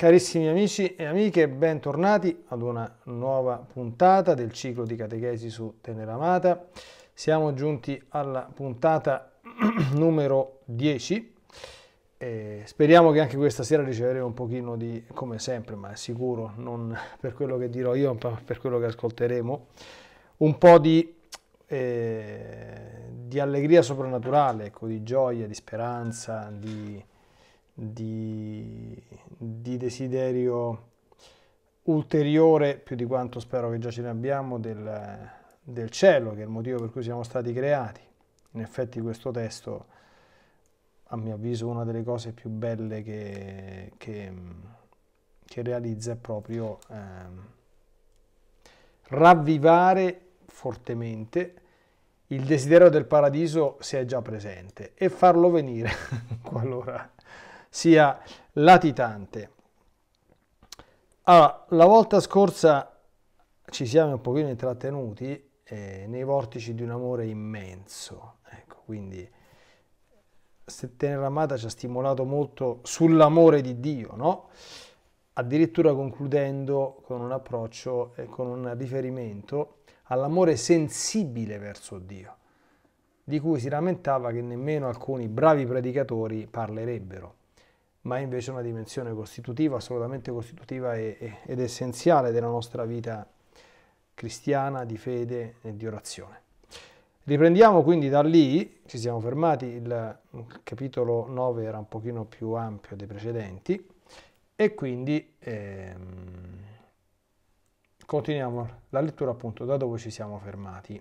Carissimi amici e amiche, bentornati ad una nuova puntata del ciclo di catechesi su Teneramata. Siamo giunti alla puntata numero 10. E speriamo che anche questa sera riceveremo un pochino di, come sempre, ma è sicuro, non per quello che dirò io, ma per quello che ascolteremo, un po' di, eh, di allegria soprannaturale, ecco, di gioia, di speranza, di di, di desiderio ulteriore, più di quanto spero che già ce ne abbiamo, del, del cielo, che è il motivo per cui siamo stati creati. In effetti questo testo, a mio avviso, una delle cose più belle che, che, che realizza è proprio eh, ravvivare fortemente il desiderio del paradiso se è già presente e farlo venire qualora sia latitante. Allora, la volta scorsa ci siamo un pochino intrattenuti eh, nei vortici di un amore immenso, ecco, quindi Tenera Amata ci ha stimolato molto sull'amore di Dio, no? addirittura concludendo con un approccio e con un riferimento all'amore sensibile verso Dio, di cui si lamentava che nemmeno alcuni bravi predicatori parlerebbero ma è invece una dimensione costitutiva, assolutamente costitutiva e, e, ed essenziale della nostra vita cristiana, di fede e di orazione. Riprendiamo quindi da lì, ci siamo fermati, il, il capitolo 9 era un pochino più ampio dei precedenti e quindi ehm, continuiamo la lettura appunto da dove ci siamo fermati.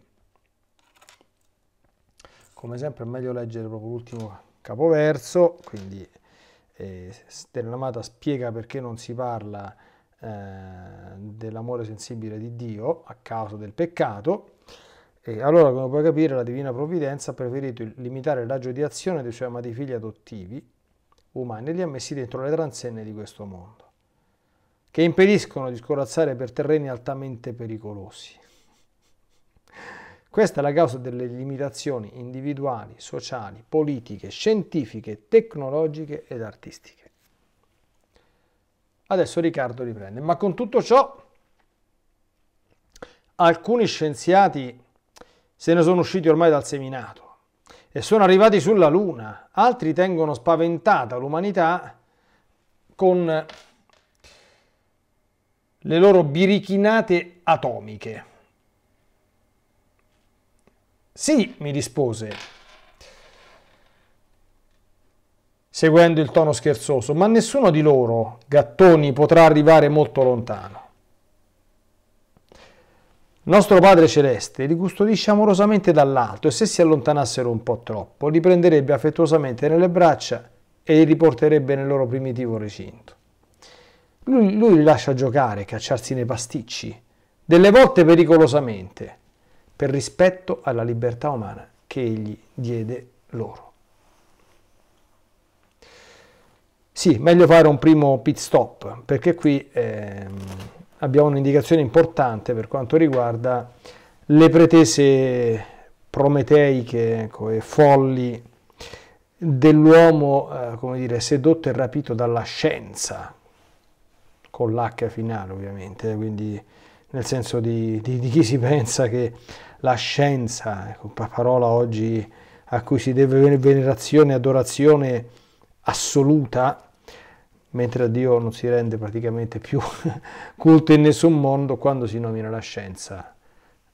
Come sempre è meglio leggere proprio l'ultimo capoverso, quindi eh, Stellamata spiega perché non si parla eh, dell'amore sensibile di Dio a causa del peccato. E allora, come puoi capire, la Divina Provvidenza ha preferito limitare il raggio di azione dei suoi amati figli adottivi umani e li ha messi dentro le transenne di questo mondo, che impediscono di scorazzare per terreni altamente pericolosi. Questa è la causa delle limitazioni individuali, sociali, politiche, scientifiche, tecnologiche ed artistiche. Adesso Riccardo riprende, ma con tutto ciò alcuni scienziati se ne sono usciti ormai dal seminato e sono arrivati sulla Luna, altri tengono spaventata l'umanità con le loro birichinate atomiche. Sì, mi rispose, seguendo il tono scherzoso, ma nessuno di loro, gattoni, potrà arrivare molto lontano. Nostro Padre Celeste li custodisce amorosamente dall'alto e se si allontanassero un po' troppo li prenderebbe affettuosamente nelle braccia e li riporterebbe nel loro primitivo recinto. Lui, lui li lascia giocare, cacciarsi nei pasticci, delle volte pericolosamente, per rispetto alla libertà umana che egli diede loro. Sì, meglio fare un primo pit stop, perché qui ehm, abbiamo un'indicazione importante per quanto riguarda le pretese prometeiche ecco, e folli dell'uomo, eh, come dire, sedotto e rapito dalla scienza, con l'H finale ovviamente, quindi nel senso di, di, di chi si pensa che la scienza, ecco, una parola oggi a cui si deve venerazione e adorazione assoluta, mentre a Dio non si rende praticamente più culto in nessun mondo quando si nomina la scienza.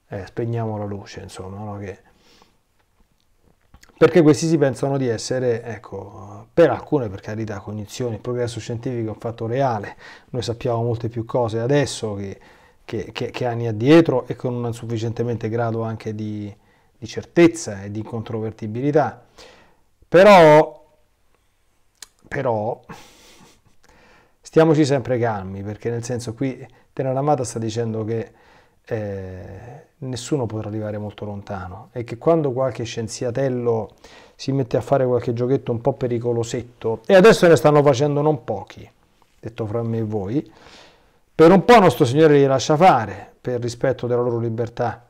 Eh, spegniamo la luce, insomma, no? che... perché questi si pensano di essere, ecco, per alcune per carità, cognizioni, il progresso scientifico è un fatto reale, noi sappiamo molte più cose adesso che che, che, che, anni addietro e con un sufficientemente grado anche di, di certezza e di incontrovertibilità. Però, però, stiamoci sempre calmi, perché nel senso qui Teneramata sta dicendo che eh, nessuno potrà arrivare molto lontano e che quando qualche scienziatello si mette a fare qualche giochetto un po' pericolosetto, e adesso ne stanno facendo non pochi, detto fra me e voi, per un po' nostro Signore li lascia fare per rispetto della loro libertà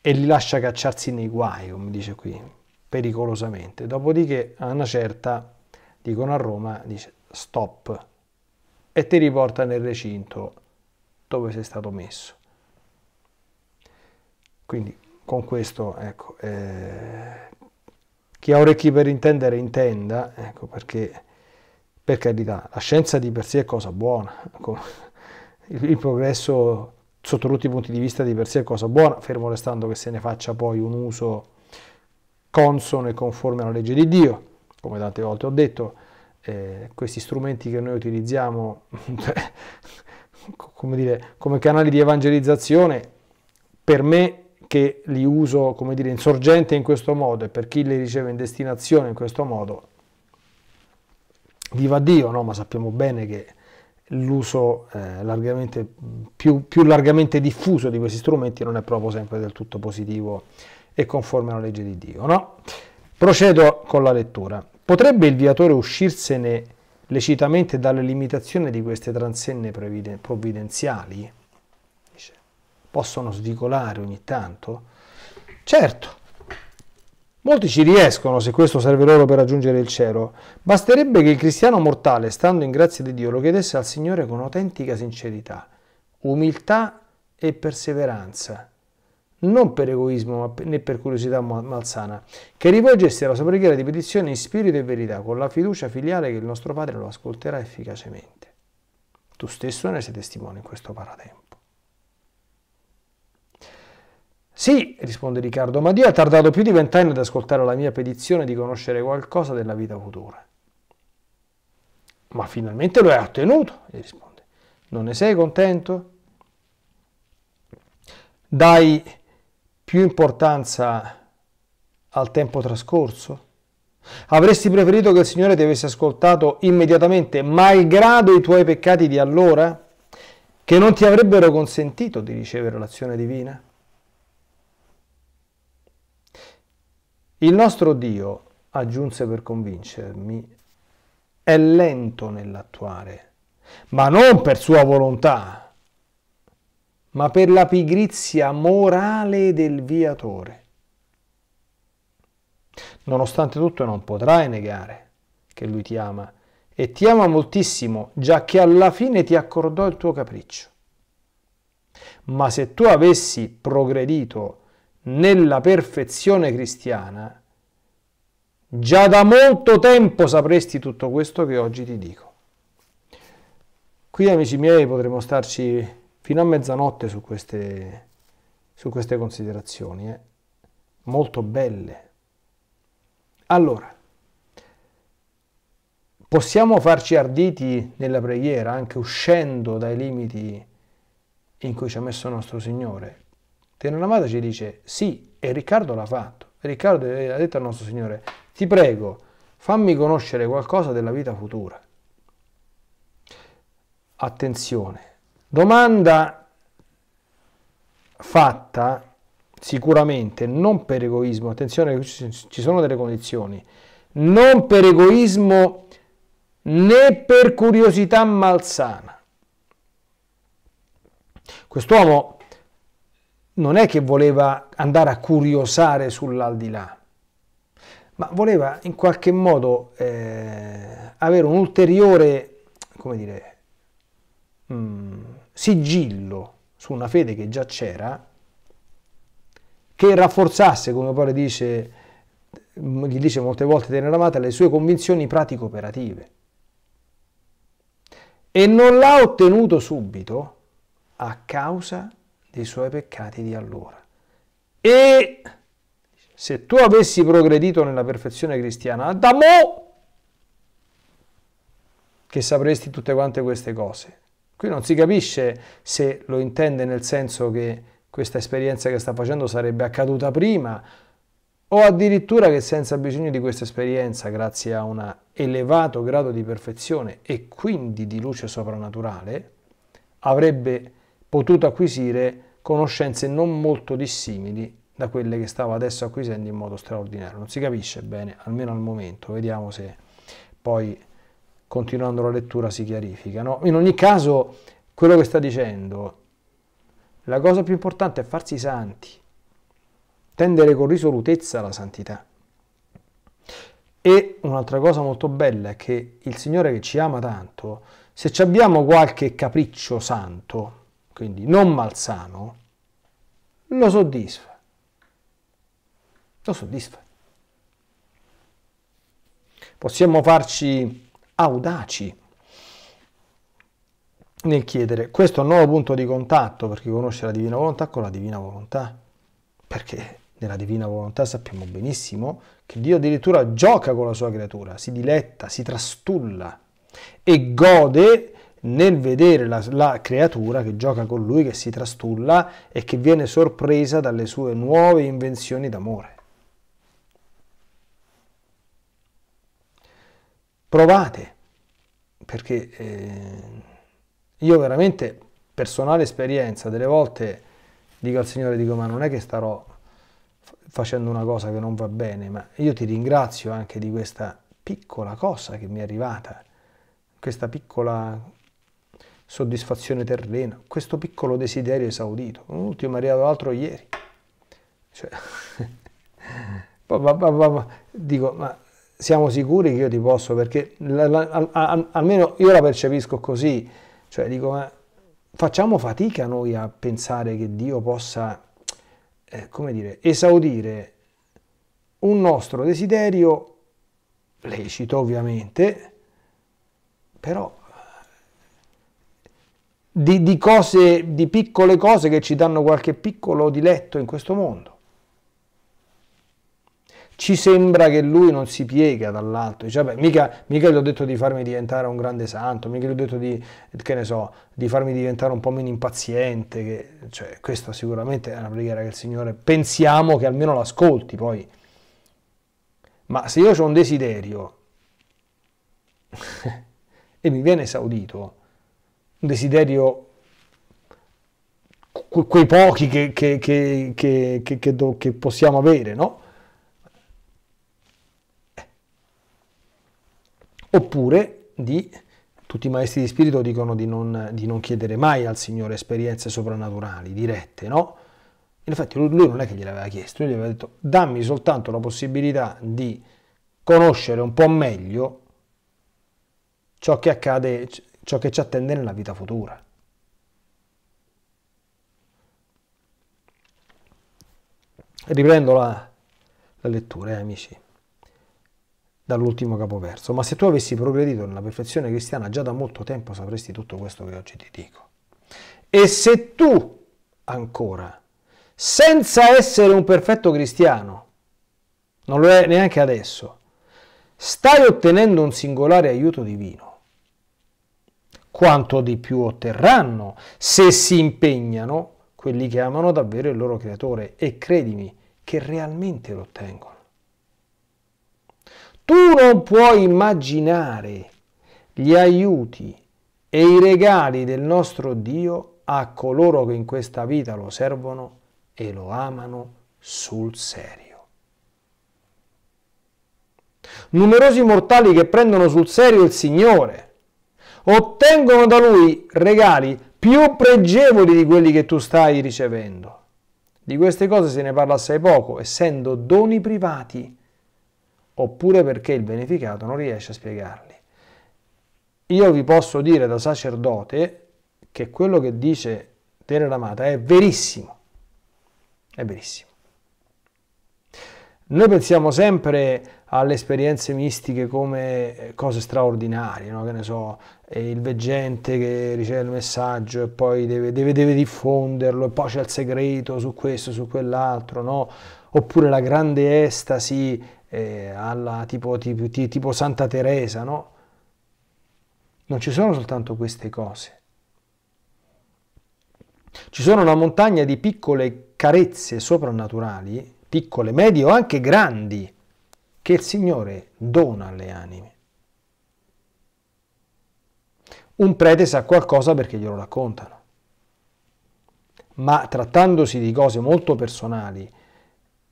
e li lascia cacciarsi nei guai, come dice qui, pericolosamente. Dopodiché a una certa, dicono a Roma, dice stop e ti riporta nel recinto dove sei stato messo. Quindi con questo, ecco, eh, chi ha orecchi per intendere intenda, ecco perché per carità la scienza di per sé è cosa buona. Ecco il, il progresso sotto tutti i punti di vista di per sé è cosa buona, fermo restando che se ne faccia poi un uso consono e conforme alla legge di Dio, come tante volte ho detto, eh, questi strumenti che noi utilizziamo cioè, come, dire, come canali di evangelizzazione, per me che li uso come dire, in sorgente in questo modo e per chi li riceve in destinazione in questo modo, viva Dio, no? ma sappiamo bene che l'uso eh, largamente, più, più, largamente diffuso di questi strumenti non è proprio sempre del tutto positivo e conforme alla legge di Dio. No? Procedo con la lettura. Potrebbe il viatore uscirsene lecitamente dalle limitazioni di queste transenne provvidenziali? Dice, possono svicolare ogni tanto? Certo, Molti ci riescono se questo serve loro per raggiungere il cielo. Basterebbe che il cristiano mortale, stando in grazia di Dio, lo chiedesse al Signore con autentica sincerità, umiltà e perseveranza, non per egoismo né per curiosità malsana, che rivolgesse la sua preghiera di petizione in spirito e verità, con la fiducia filiale che il nostro Padre lo ascolterà efficacemente. Tu stesso ne sei testimone in questo paratempo. Sì, risponde Riccardo, ma Dio ha tardato più di vent'anni ad ascoltare la mia petizione di conoscere qualcosa della vita futura. Ma finalmente lo hai ottenuto, gli risponde. Non ne sei contento? Dai più importanza al tempo trascorso? Avresti preferito che il Signore ti avesse ascoltato immediatamente, malgrado i tuoi peccati di allora, che non ti avrebbero consentito di ricevere l'azione divina? Il nostro Dio, aggiunse per convincermi, è lento nell'attuare, ma non per sua volontà, ma per la pigrizia morale del viatore. Nonostante tutto non potrai negare che lui ti ama e ti ama moltissimo, già che alla fine ti accordò il tuo capriccio. Ma se tu avessi progredito nella perfezione cristiana, già da molto tempo sapresti tutto questo che oggi ti dico. Qui, amici miei, potremmo starci fino a mezzanotte su queste, su queste considerazioni, eh? molto belle. Allora, possiamo farci arditi nella preghiera anche uscendo dai limiti in cui ci ha messo il nostro Signore? Teranamata ci dice sì, e Riccardo l'ha fatto. Riccardo eh, ha detto al nostro Signore, ti prego, fammi conoscere qualcosa della vita futura. Attenzione, domanda fatta sicuramente non per egoismo, attenzione ci sono delle condizioni, non per egoismo né per curiosità malsana. Quest'uomo non è che voleva andare a curiosare sull'aldilà, ma voleva in qualche modo eh, avere un ulteriore, come dire, mh, mm, sigillo su una fede che già c'era, che rafforzasse, come poi dice, mm, gli dice molte volte Teneramata, le sue convinzioni pratico-operative. E non l'ha ottenuto subito a causa di dei suoi peccati di allora. E se tu avessi progredito nella perfezione cristiana, da mo che sapresti tutte quante queste cose. Qui non si capisce se lo intende nel senso che questa esperienza che sta facendo sarebbe accaduta prima o addirittura che senza bisogno di questa esperienza, grazie a un elevato grado di perfezione e quindi di luce soprannaturale, avrebbe potuto acquisire conoscenze non molto dissimili da quelle che stava adesso acquisendo in modo straordinario. Non si capisce bene, almeno al momento, vediamo se poi continuando la lettura si chiarifica. No? In ogni caso, quello che sta dicendo, la cosa più importante è farsi santi, tendere con risolutezza alla santità. E un'altra cosa molto bella è che il Signore che ci ama tanto, se abbiamo qualche capriccio santo, quindi non malsano, lo soddisfa. Lo soddisfa. Possiamo farci audaci nel chiedere questo nuovo punto di contatto per chi conosce la divina volontà con la divina volontà, perché nella divina volontà sappiamo benissimo che Dio addirittura gioca con la sua creatura, si diletta, si trastulla e gode nel vedere la, la, creatura che gioca con lui, che si trastulla e che viene sorpresa dalle sue nuove invenzioni d'amore. Provate, perché eh, io veramente, personale esperienza, delle volte dico al Signore, dico ma non è che starò facendo una cosa che non va bene, ma io ti ringrazio anche di questa piccola cosa che mi è arrivata, questa piccola soddisfazione terrena, questo piccolo desiderio esaudito, un ultimo è arrivato l'altro ieri. Cioè, dico, ma siamo sicuri che io ti posso? Perché la, la, al, almeno io la percepisco così, cioè dico, ma facciamo fatica noi a pensare che Dio possa, eh, come dire, esaudire un nostro desiderio lecito ovviamente, però di, di, cose, di piccole cose che ci danno qualche piccolo diletto in questo mondo. Ci sembra che lui non si piega dall'alto, dice, vabbè, mica, mica gli ho detto di farmi diventare un grande santo, mica gli ho detto di, che ne so, di farmi diventare un po' meno impaziente, che, cioè, questa sicuramente è una preghiera che il Signore pensiamo che almeno l'ascolti poi. Ma se io ho un desiderio e mi viene esaudito, un desiderio quei pochi che, che, che, che, possiamo avere, no? Oppure di, tutti i maestri di spirito dicono di non, di non chiedere mai al Signore esperienze soprannaturali, dirette, no? In effetti lui, lui non è che gliel'aveva chiesto, lui gli aveva detto dammi soltanto la possibilità di conoscere un po' meglio ciò che accade ciò che ci attende nella vita futura. Riprendo la, la lettura, eh, amici, dall'ultimo capoverso. Ma se tu avessi progredito nella perfezione cristiana già da molto tempo sapresti tutto questo che oggi ti dico. E se tu ancora, senza essere un perfetto cristiano, non lo è neanche adesso, stai ottenendo un singolare aiuto divino, quanto di più otterranno se si impegnano quelli che amano davvero il loro creatore e credimi che realmente lo ottengono. Tu non puoi immaginare gli aiuti e i regali del nostro Dio a coloro che in questa vita lo servono e lo amano sul serio. Numerosi mortali che prendono sul serio il Signore ottengono da lui regali più pregevoli di quelli che tu stai ricevendo. Di queste cose se ne parla assai poco, essendo doni privati, oppure perché il beneficato non riesce a spiegarli. Io vi posso dire da sacerdote che quello che dice Tere Ramata è verissimo, è verissimo. Noi pensiamo sempre alle esperienze mistiche come eh, cose straordinarie, no? che ne so, eh, il veggente che riceve il messaggio e poi deve, deve, deve diffonderlo e poi c'è il segreto su questo, su quell'altro, no? oppure la grande estasi eh, alla, tipo, tipo, tipo, Santa Teresa, no? Non ci sono soltanto queste cose. Ci sono una montagna di piccole carezze soprannaturali, piccole, medie o anche grandi, che il Signore dona alle anime. Un prete sa qualcosa perché glielo raccontano, ma trattandosi di cose molto personali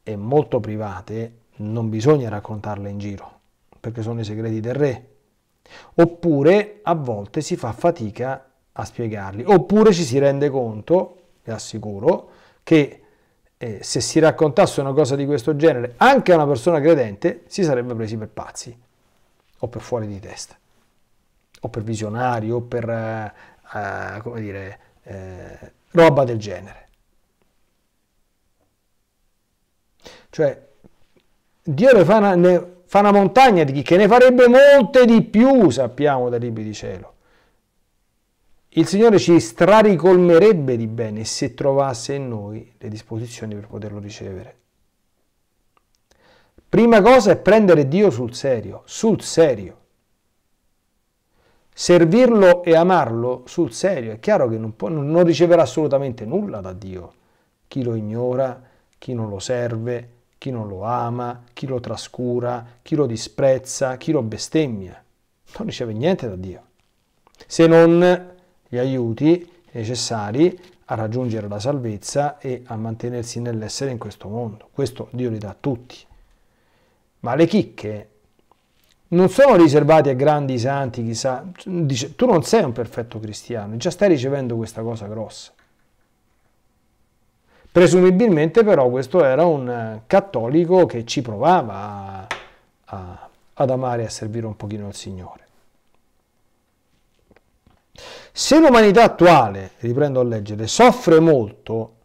e molto private, non bisogna raccontarle in giro, perché sono i segreti del re. Oppure a volte si fa fatica a spiegarli, oppure ci si rende conto, vi assicuro, che eh, se si raccontasse una cosa di questo genere anche a una persona credente, si sarebbe presi per pazzi o per fuori di testa o per visionari o per eh, eh come dire, eh, roba del genere. Cioè, Dio ne fa, una, ne fa una montagna di chi che ne farebbe molte di più, sappiamo dai libri di cielo. Il Signore ci straricolmerebbe di bene se trovasse in noi le disposizioni per poterlo ricevere. Prima cosa è prendere Dio sul serio, sul serio. Servirlo e amarlo sul serio. È chiaro che non, può, non riceverà assolutamente nulla da Dio. Chi lo ignora, chi non lo serve, chi non lo ama, chi lo trascura, chi lo disprezza, chi lo bestemmia. Non riceve niente da Dio. Se non gli aiuti necessari a raggiungere la salvezza e a mantenersi nell'essere in questo mondo. Questo Dio li dà a tutti. Ma le chicche non sono riservate a grandi santi, chissà, dice, tu non sei un perfetto cristiano, già stai ricevendo questa cosa grossa. Presumibilmente però questo era un cattolico che ci provava a, a, ad amare e a servire un pochino il Signore. Se l'umanità attuale, riprendo a leggere, soffre molto,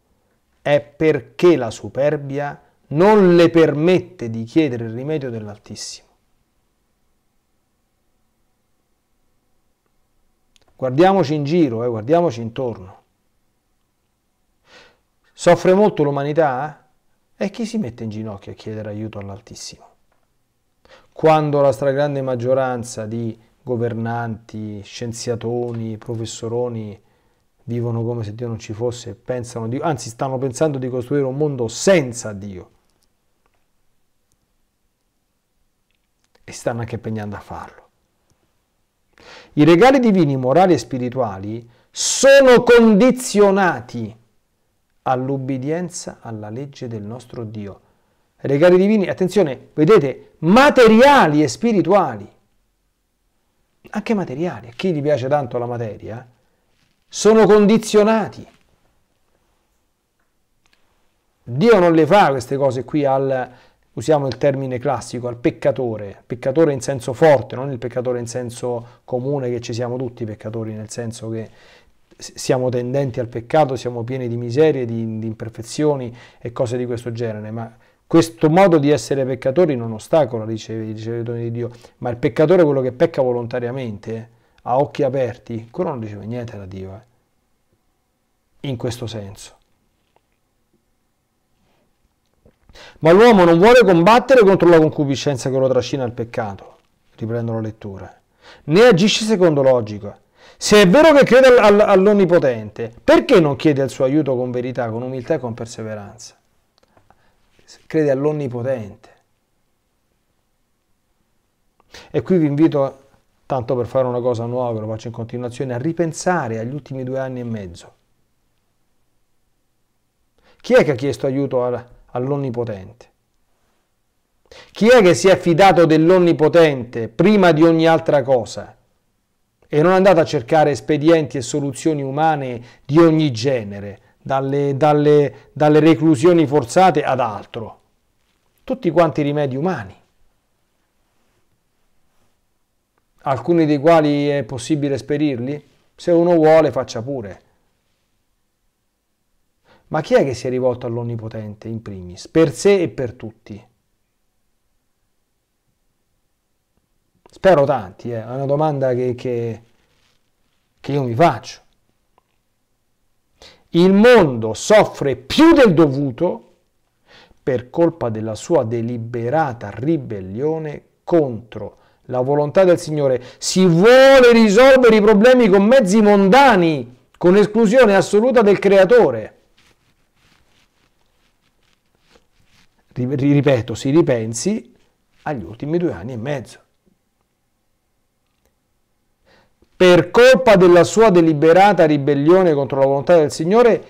è perché la superbia non le permette di chiedere il rimedio dell'Altissimo. Guardiamoci in giro, eh, guardiamoci intorno. Soffre molto l'umanità? Eh? E chi si mette in ginocchio a chiedere aiuto all'Altissimo? Quando la stragrande maggioranza di governanti, scienziatoni, professoroni vivono come se Dio non ci fosse, e pensano di, anzi stanno pensando di costruire un mondo senza Dio. E stanno anche impegnando a farlo. I regali divini, morali e spirituali sono condizionati all'ubbidienza alla legge del nostro Dio. Regali divini, attenzione, vedete, materiali e spirituali anche materiali, a chi gli piace tanto la materia, sono condizionati. Dio non le fa queste cose qui al, usiamo il termine classico, al peccatore, peccatore in senso forte, non il peccatore in senso comune che ci siamo tutti peccatori, nel senso che siamo tendenti al peccato, siamo pieni di miserie, di, di imperfezioni e cose di questo genere, ma questo modo di essere peccatori non ostacola il ricevitori di Dio, ma il peccatore è quello che pecca volontariamente, eh, a occhi aperti, quello non riceve niente da Dio, eh? in questo senso. Ma l'uomo non vuole combattere contro la concupiscenza che lo trascina al peccato, riprendo la lettura, né agisce secondo logica. Se è vero che crede all'Onnipotente, perché non chiede il suo aiuto con verità, con umiltà e con perseveranza? crede all'Onnipotente. E qui vi invito, tanto per fare una cosa nuova che lo faccio in continuazione, a ripensare agli ultimi due anni e mezzo. Chi è che ha chiesto aiuto all'Onnipotente? Chi è che si è affidato dell'Onnipotente prima di ogni altra cosa? e non è andato a cercare espedienti e soluzioni umane di ogni genere, dalle, dalle, dalle reclusioni forzate ad altro. Tutti quanti rimedi umani, alcuni dei quali è possibile esperirli? Se uno vuole faccia pure. Ma chi è che si è rivolto all'Onnipotente in primis? Per sé e per tutti? Spero tanti, eh? è una domanda che, che, che io mi faccio il mondo soffre più del dovuto per colpa della sua deliberata ribellione contro la volontà del Signore. Si vuole risolvere i problemi con mezzi mondani, con esclusione assoluta del Creatore. Ripeto, si ripensi agli ultimi due anni e mezzo. per colpa della sua deliberata ribellione contro la volontà del Signore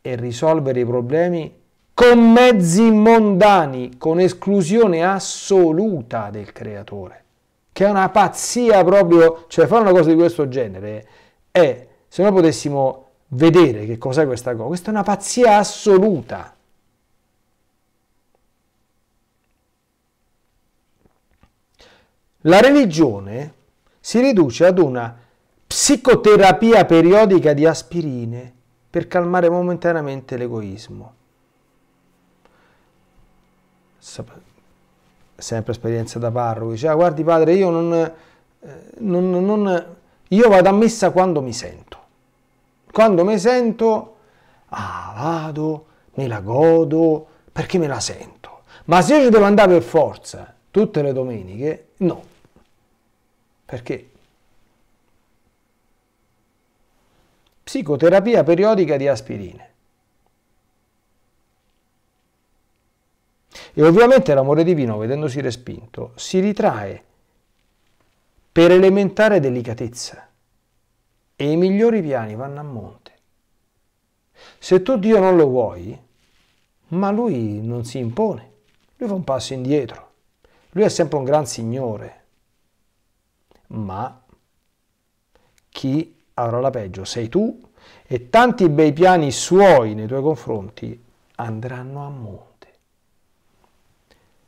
e risolvere i problemi con mezzi mondani, con esclusione assoluta del creatore, che è una pazzia proprio, cioè fare una cosa di questo genere è, se noi potessimo vedere che cos'è questa cosa, questa è una pazzia assoluta. La religione si riduce ad una psicoterapia periodica di aspirine per calmare momentaneamente l'egoismo. Sempre esperienza da parroco, diceva ah, guardi padre io eh, non, non, non, io vado a messa quando mi sento. Quando mi sento, ah vado, me la godo, perché me la sento. Ma se io ci devo andare per forza tutte le domeniche, no, perché? Psicoterapia periodica di aspirine. E ovviamente l'amore divino, vedendosi respinto, si ritrae per elementare delicatezza e i migliori piani vanno a monte. Se tu Dio non lo vuoi, ma lui non si impone, lui fa un passo indietro, lui è sempre un gran signore, ma chi avrà la peggio sei tu e tanti bei piani suoi nei tuoi confronti andranno a monte.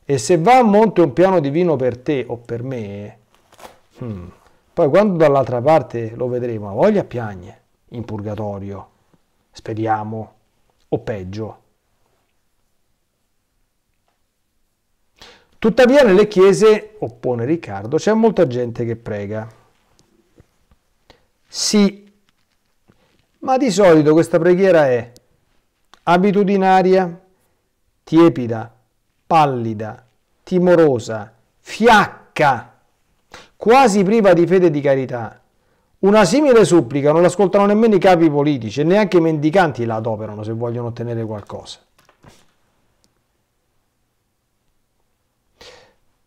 E se va a monte un piano divino per te o per me, hmm, poi quando dall'altra parte lo vedremo, a voglia piagne in purgatorio, speriamo, o peggio, Tuttavia nelle chiese, oppone Riccardo, c'è molta gente che prega. Sì, ma di solito questa preghiera è abitudinaria, tiepida, pallida, timorosa, fiacca, quasi priva di fede e di carità. Una simile supplica non l'ascoltano nemmeno i capi politici e neanche i mendicanti la adoperano se vogliono ottenere qualcosa.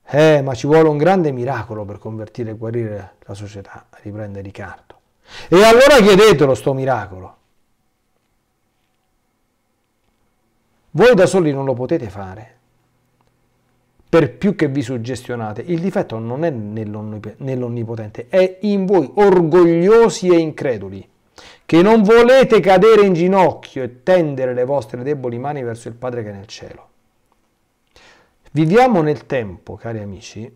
Eh, ma ci vuole un grande miracolo per convertire e guarire la società, riprende Riccardo. E allora chiedetelo sto miracolo. Voi da soli non lo potete fare. Per più che vi suggestionate, il difetto non è nell'onnipotente, è in voi orgogliosi e increduli, che non volete cadere in ginocchio e tendere le vostre deboli mani verso il Padre che è nel cielo. Viviamo nel tempo, cari amici,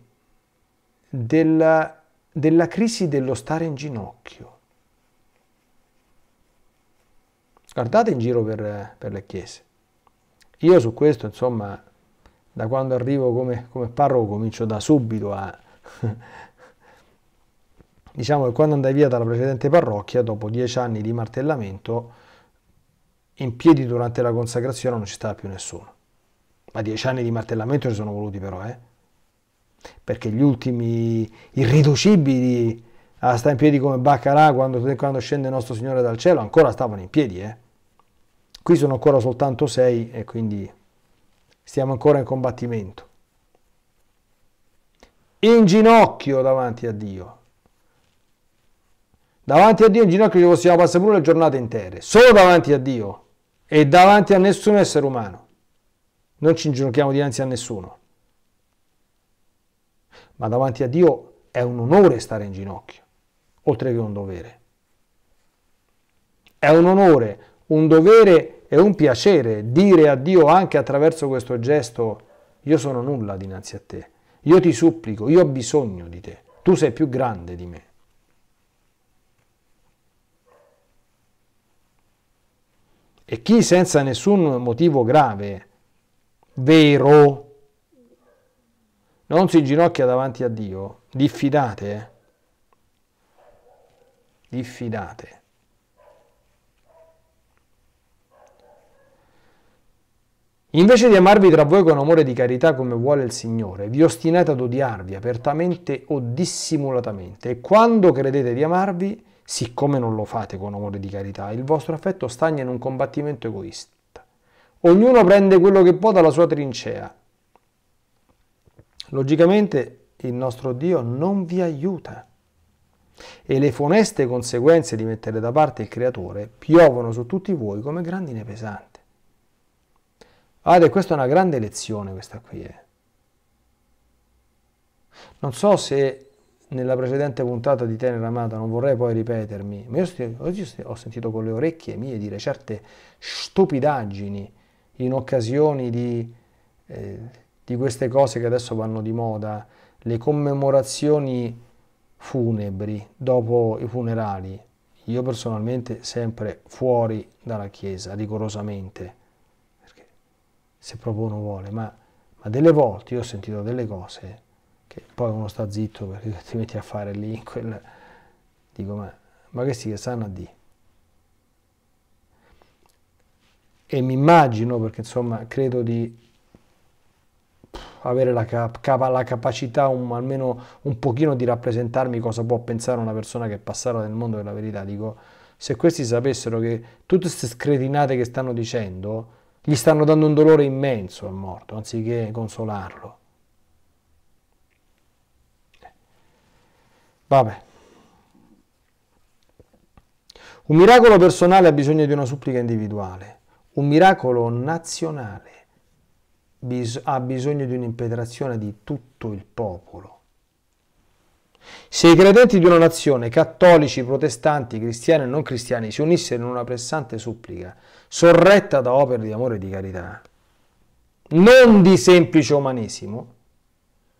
della, della crisi dello stare in ginocchio. Guardate in giro per, per, le chiese. Io su questo, insomma, da quando arrivo come, come parroco comincio da subito a... diciamo che quando andai via dalla precedente parrocchia, dopo dieci anni di martellamento, in piedi durante la consacrazione non ci stava più nessuno. Ma dieci anni di martellamento ci sono voluti però, eh? Perché gli ultimi irriducibili a stare in piedi come Baccalà quando, quando scende il nostro Signore dal cielo ancora stavano in piedi, eh? Qui sono ancora soltanto sei e quindi stiamo ancora in combattimento. In ginocchio davanti a Dio. Davanti a Dio in ginocchio ci possiamo passare pure le giornate intere, solo davanti a Dio e davanti a nessun essere umano non ci inginocchiamo dinanzi a nessuno. Ma davanti a Dio è un onore stare in ginocchio, oltre che un dovere. È un onore, un dovere e un piacere dire a Dio anche attraverso questo gesto, io sono nulla dinanzi a te, io ti supplico, io ho bisogno di te, tu sei più grande di me. E chi senza nessun motivo grave vero. Non si ginocchia davanti a Dio, diffidate. Eh? Diffidate. Invece di amarvi tra voi con amore di carità come vuole il Signore, vi ostinate ad odiarvi apertamente o dissimulatamente. E quando credete di amarvi, siccome non lo fate con amore di carità, il vostro affetto stagna in un combattimento egoista Ognuno prende quello che può dalla sua trincea. Logicamente il nostro Dio non vi aiuta e le funeste conseguenze di mettere da parte il creatore piovono su tutti voi come grandine pesante. Guardate, questa è una grande lezione questa qui. Eh. Non so se nella precedente puntata di Tenera Amata, non vorrei poi ripetermi, ma io oggi ho sentito con le orecchie mie dire certe stupidaggini in occasioni di, eh, di queste cose che adesso vanno di moda, le commemorazioni funebri dopo i funerali, io personalmente sempre fuori dalla Chiesa, rigorosamente, perché se proprio uno vuole, ma, ma delle volte io ho sentito delle cose che poi uno sta zitto perché ti metti a fare lì, quel... dico ma, ma che si che stanno a dire? e mi immagino, perché insomma credo di avere la, cap- la capacità un, almeno un pochino di rappresentarmi cosa può pensare una persona che è passata nel mondo della verità, dico, se questi sapessero che tutte queste scretinate che stanno dicendo gli stanno dando un dolore immenso al morto, anziché consolarlo. Eh. Vabbè. Un miracolo personale ha bisogno di una supplica individuale. Un miracolo nazionale bis- ha bisogno di un'impetrazione di tutto il popolo. Se i credenti di una nazione, cattolici, protestanti, cristiani e non cristiani, si unissero in una pressante supplica, sorretta da opere di amore e di carità, non di semplice umanesimo,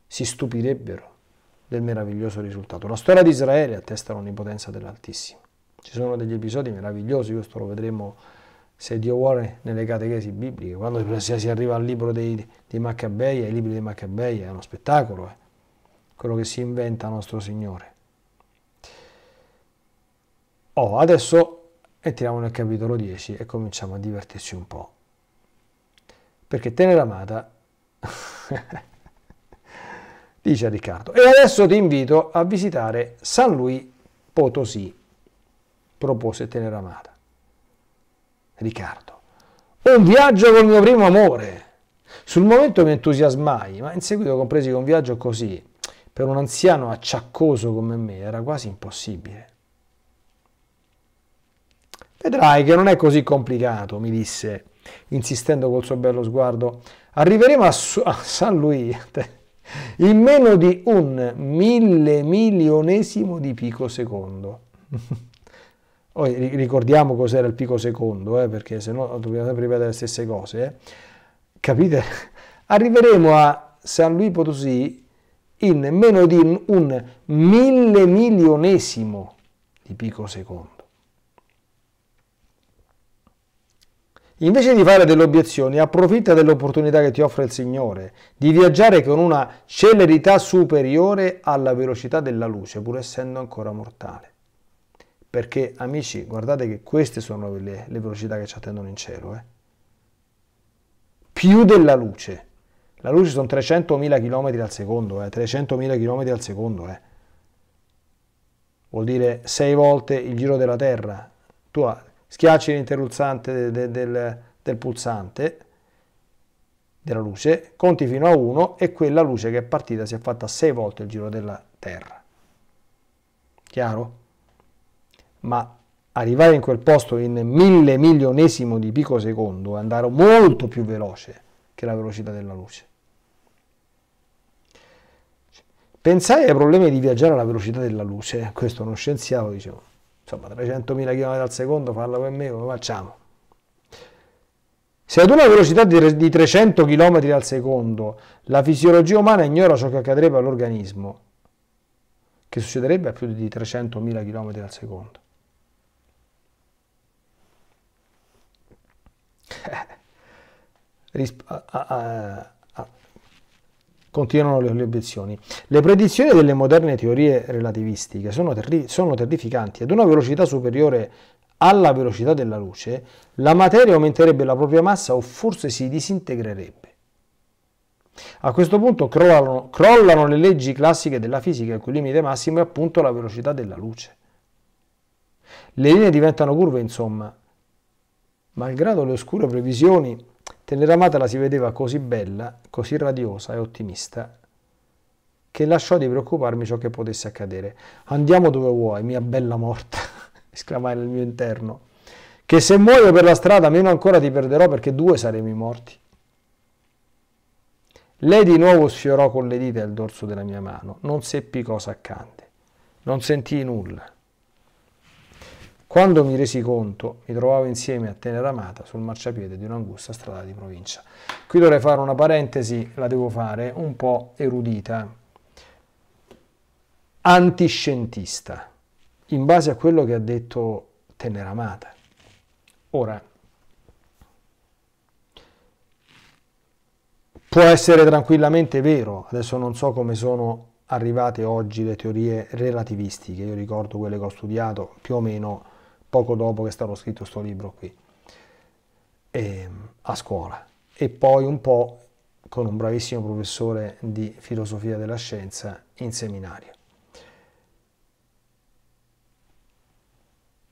si stupirebbero del meraviglioso risultato. La storia di Israele attesta l'onnipotenza dell'Altissimo. Ci sono degli episodi meravigliosi, questo lo vedremo se Dio vuole, nelle catechesi bibliche. Quando si arriva al libro dei, dei Maccabei, ai libri dei Maccabei, è uno spettacolo, eh? quello che si inventa nostro Signore. Oh, adesso entriamo nel capitolo 10 e cominciamo a divertirci un po'. Perché Tenera Amata dice Riccardo, e adesso ti invito a visitare San Luis Potosí, propose Tenera Amata. Riccardo. Un viaggio col mio primo amore. Sul momento mi entusiasmai, ma in seguito compresi che un viaggio così, per un anziano acciaccoso come me, era quasi impossibile. Vedrai che non è così complicato, mi disse, insistendo col suo bello sguardo. Arriveremo a, Su- a San Luis in meno di un mille milionesimo di pico secondo. Poi ricordiamo cos'era il pico secondo, eh, perché se no dobbiamo sempre ripetere le stesse cose. Eh. Capite? Arriveremo a San Luis Potosí in meno di un, mille milionesimo di pico secondo. Invece di fare delle obiezioni, approfitta dell'opportunità che ti offre il Signore di viaggiare con una celerità superiore alla velocità della luce, pur essendo ancora mortale perché amici guardate che queste sono le, le velocità che ci attendono in cielo eh. più della luce la luce sono 300.000 km al secondo eh. 300.000 km al secondo eh. vuol dire 6 volte il giro della terra tu schiacci l'interruzzante del, del, del pulsante della luce, conti fino a 1 e quella luce che è partita si è fatta 6 volte il giro della Terra. Chiaro? ma arrivare in quel posto in mille milionesimo di pico secondo e andare molto più veloce che la velocità della luce. Pensare ai problemi di viaggiare alla velocità della luce, questo uno scienziato diceva, insomma 300.000 km al secondo, farla per me, come facciamo? Se ad una velocità di 300 km al secondo la fisiologia umana ignora ciò che accadrebbe all'organismo, che succederebbe a più di 300.000 km al secondo? a, a, a, continuano le, le, obiezioni. Le predizioni delle moderne teorie relativistiche sono, terri, sono terrificanti. Ad una velocità superiore alla velocità della luce, la materia aumenterebbe la propria massa o forse si disintegrerebbe. A questo punto crollano, crollano, le leggi classiche della fisica, il cui limite massimo è appunto la velocità della luce. Le linee diventano curve, insomma, Malgrado le oscure previsioni, Teneramata la si vedeva così bella, così radiosa e ottimista, che lasciò di preoccuparmi ciò che potesse accadere. Andiamo dove vuoi, mia bella morta, esclamai nel mio interno, che se muoio per la strada meno ancora ti perderò perché due saremo i morti. Lei di nuovo sfiorò con le dita il dorso della mia mano, non seppi cosa accadde, non sentii nulla. Quando mi resi conto, mi trovavo insieme a Tenera Amata sul marciapiede di un'angusta strada di provincia. Qui dovrei fare una parentesi, la devo fare un po' erudita, antiscientista, in base a quello che ha detto Tenera Amata. Ora, può essere tranquillamente vero, adesso non so come sono arrivate oggi le teorie relativistiche, io ricordo quelle che ho studiato più o meno poco dopo che è stato scritto questo libro qui, e, ehm, a scuola. E poi un po' con un bravissimo professore di filosofia della scienza in seminario.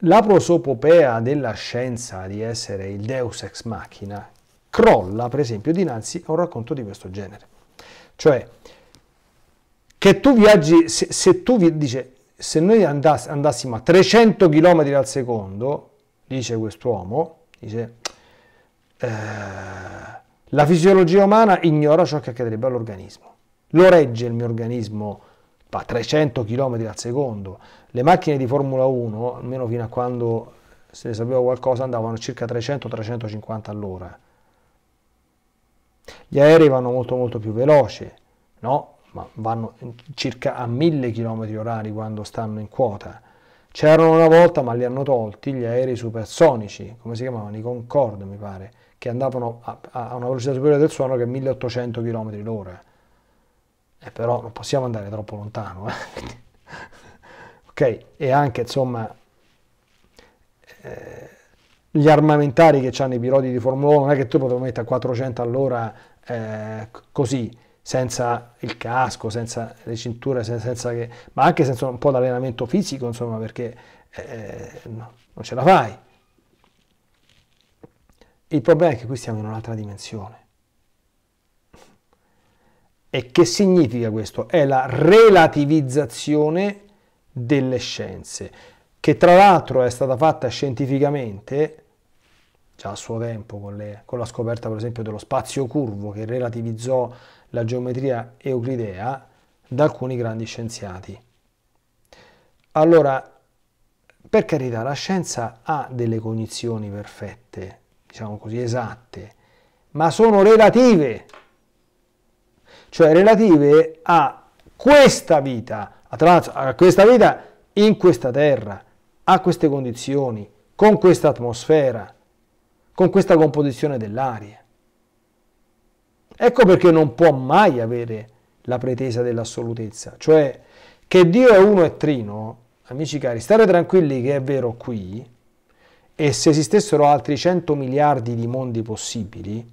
La prosopopea della scienza di essere il deus ex machina crolla, per esempio, dinanzi a un racconto di questo genere. Cioè, che tu viaggi, se, se tu vi, dice, se noi andass andassimo a 300 km al secondo, dice quest'uomo, dice, eh, la fisiologia umana ignora ciò che accadrebbe all'organismo. Lo regge il mio organismo a 300 km al secondo. Le macchine di Formula 1, almeno fino a quando se ne sapeva qualcosa, andavano circa 300-350 all'ora. Gli aerei vanno molto molto più veloci, no? ma vanno circa a 1000 km orari quando stanno in quota. C'erano una volta, ma li hanno tolti, gli aerei supersonici, come si chiamavano? I Concorde, mi pare, che andavano a, a una velocità superiore del suono che è 1800 km l'ora. E però non possiamo andare troppo lontano. Eh? ok, e anche insomma... Eh, gli armamentari che hanno i piloti di Formula 1 non è che tu potevi mettere a 400 all'ora eh, così senza il casco, senza le cinture, senza che, ma anche senza un po' di allenamento fisico, insomma, perché eh, no, non ce la fai. Il problema è che qui siamo in un'altra dimensione. E che significa questo? È la relativizzazione delle scienze, che tra l'altro è stata fatta scientificamente già a suo tempo con, le, con la scoperta per esempio dello spazio curvo che relativizzò la geometria euclidea da alcuni grandi scienziati. Allora, per carità, la scienza ha delle cognizioni perfette, diciamo così, esatte, ma sono relative, cioè relative a questa vita, a questa vita in questa terra, a queste condizioni, con questa atmosfera, con questa composizione dell'aria. Ecco perché non può mai avere la pretesa dell'assolutezza, cioè che Dio è uno e trino, amici cari, stare tranquilli che è vero qui, e se esistessero altri 100 miliardi di mondi possibili,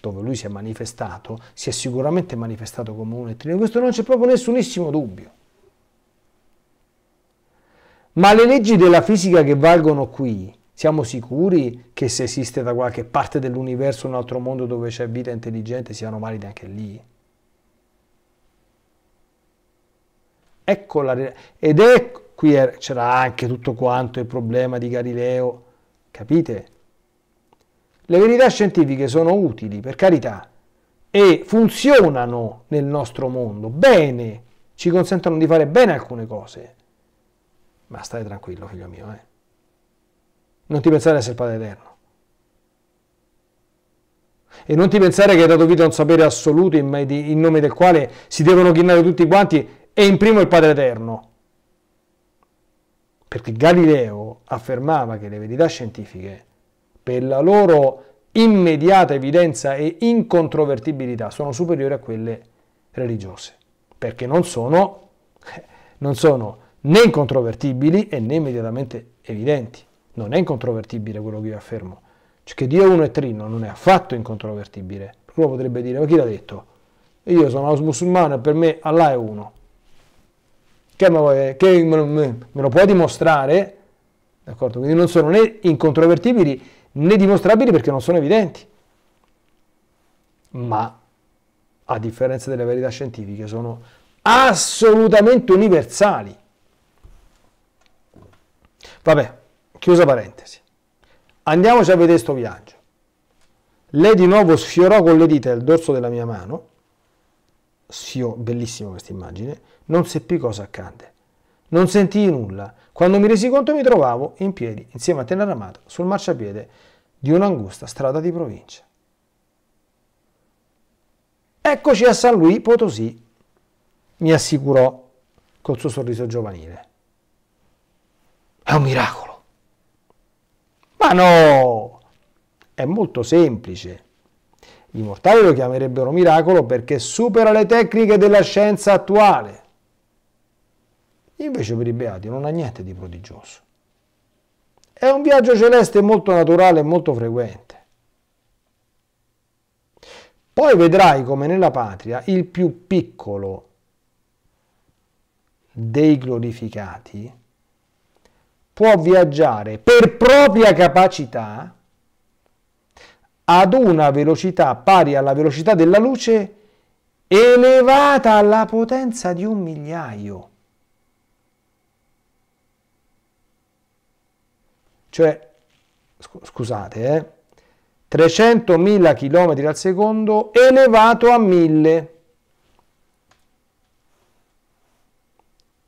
dove lui si è manifestato, si è sicuramente manifestato come uno e trino, questo non c'è proprio nessunissimo dubbio. Ma le leggi della fisica che valgono qui siamo sicuri che se esiste da qualche parte dell'universo un altro mondo dove c'è vita intelligente siano valide anche lì? Ecco la, ed ecco qui è, er-, c'era anche tutto quanto il problema di Galileo, capite? Le verità scientifiche sono utili, per carità, e funzionano nel nostro mondo bene, ci consentono di fare bene alcune cose. Ma stai tranquillo, figlio mio, eh. Non ti pensare ad essere il Padre Eterno. E non ti pensare che hai dato vita a un sapere assoluto in, nome del quale si devono chinare tutti quanti e in primo il Padre Eterno. Perché Galileo affermava che le verità scientifiche, per la loro immediata evidenza e incontrovertibilità, sono superiori a quelle religiose, perché non sono, non sono né incontrovertibili né immediatamente evidenti non è incontrovertibile quello che io affermo. Cioè che Dio è uno e trino non è affatto incontrovertibile. Qualcuno potrebbe dire, ma chi l'ha detto? Io sono musulmano e per me Allah è uno. Che, me, che me, me, me lo può dimostrare? D'accordo? Quindi non sono né incontrovertibili né dimostrabili perché non sono evidenti. Ma, a differenza delle verità scientifiche, sono assolutamente universali. Vabbè, Chiusa parentesi. Andiamoci a vedere sto viaggio. Lei di nuovo sfiorò con le dita il dorso della mia mano. Sfio, bellissima questa immagine. Non seppi cosa accadde. Non sentii nulla. Quando mi resi conto mi trovavo in piedi, insieme a Teneramato, sul marciapiede di un'angusta strada di provincia. Eccoci a San Luis Potosí, mi assicurò col suo sorriso giovanile. È un miracolo. Ma no, è molto semplice. Gli mortali lo chiamerebbero miracolo perché supera le tecniche della scienza attuale. Invece per i beati non ha niente di prodigioso. È un viaggio celeste molto naturale e molto frequente. Poi vedrai come nella patria il più piccolo dei glorificati può viaggiare per propria capacità ad una velocità pari alla velocità della luce elevata alla potenza di un migliaio. Cioè, scusate, eh, 300.000 km al secondo elevato a 1000.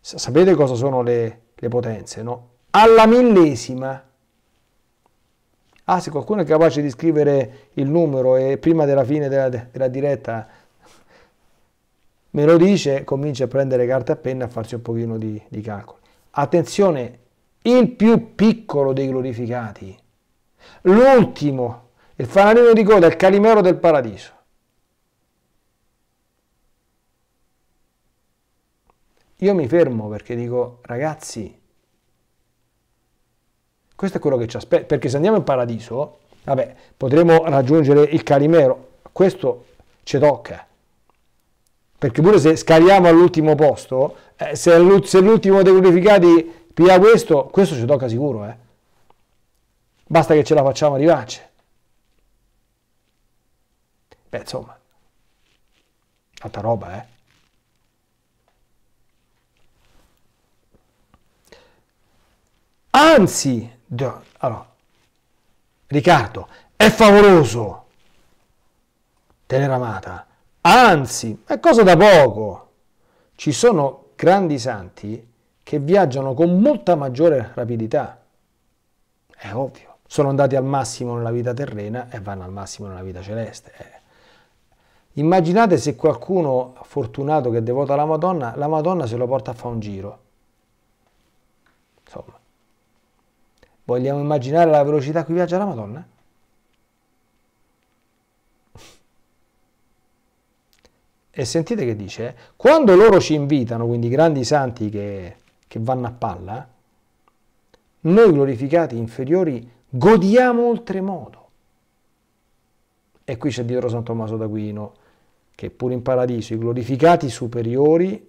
Sapete cosa sono le, le potenze, no? alla millesima. Ah, se qualcuno è capace di scrivere il numero e prima della fine della, della diretta me lo dice, comincia a prendere carta e penna a farsi un pochino di, di calcoli. Attenzione, il più piccolo dei glorificati, l'ultimo, il fanalino di coda, il calimero del paradiso. Io mi fermo perché dico, ragazzi, questo è quello che ci aspetta, perché se andiamo in paradiso, vabbè, potremo raggiungere il calimero, questo ci tocca. Perché pure se scariamo all'ultimo posto, eh, se, l'ultimo dei glorificati piglia questo, questo ci tocca sicuro, eh. Basta che ce la facciamo arrivarci. Beh, insomma, tanta roba, eh. Anzi, allora, Riccardo, è favoloso amata. anzi, è cosa da poco. Ci sono grandi santi che viaggiano con molta maggiore rapidità. È ovvio, sono andati al massimo nella vita terrena e vanno al massimo nella vita celeste. Eh. Immaginate se qualcuno fortunato che devota la Madonna, la Madonna se lo porta a fare un giro. Vogliamo immaginare la velocità a cui viaggia la Madonna? E sentite che dice, quando loro ci invitano, quindi i grandi santi che, che vanno a palla, noi glorificati inferiori godiamo oltremodo. E qui c'è dietro San Tommaso d'Aquino, che pur in paradiso i glorificati superiori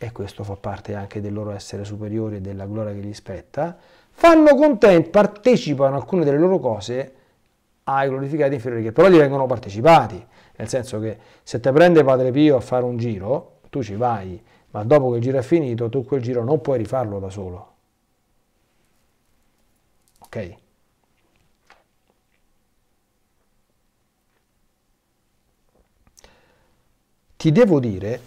e questo fa parte anche del loro essere superiore e della gloria che gli spetta, fanno contenti, partecipano alcune delle loro cose ai glorificati inferiori che però gli vengono partecipati, nel senso che se te prende Padre Pio a fare un giro, tu ci vai, ma dopo che il giro è finito, tu quel giro non puoi rifarlo da solo. Ok? Ti devo dire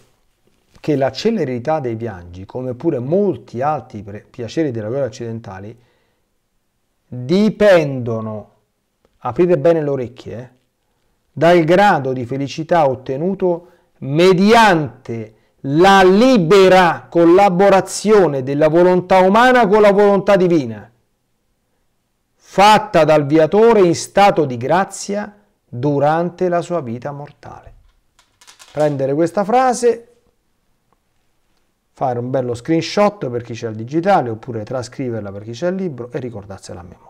che la celerità dei viaggi, come pure molti altri piaceri della guerra occidentale, dipendono, aprite bene le orecchie, eh, dal grado di felicità ottenuto mediante la libera collaborazione della volontà umana con la volontà divina, fatta dal viatore in stato di grazia durante la sua vita mortale. Prendere questa frase, fare un bello screenshot per chi c'è il digitale oppure trascriverla per chi c'è il libro e ricordarsela a memoria.